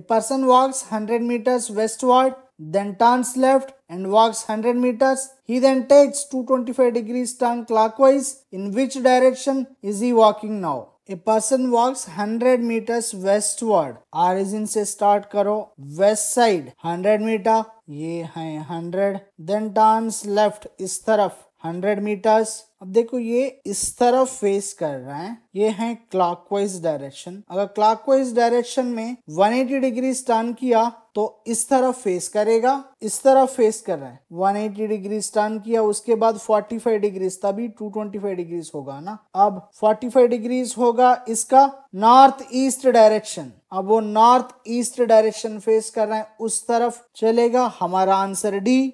A person walks 100 meters westward, then turns left and walks 100 meters. He then takes 225 degrees turn clockwise. In which direction is he walking now? A person walks 100 meters westward. Origin से start karo. West side 100 meter. Ye hai 100. Then turns left Is taraf hundred metres अब देखो ये इस तरफ face कर रहा है ये है क्लॉकवाइज डायरेक्शन अगर क्लॉकवाइज डायरेक्शन में 180 डिग्री टर्न किया तो इस तरफ फेस करेगा इस तरफ फेस कर रहा है 180 डिग्री टर्न किया उसके बाद 45 डिग्री तभी 225 डिग्री होगा ना अब 45 डिग्री होगा इसका नॉर्थ ईस्ट डायरेक्शन अब वो नॉर्थ ईस्ट डायरेक्शन फेस कर रहे हैं उस तरफ चलेगा हमारा आंसर डी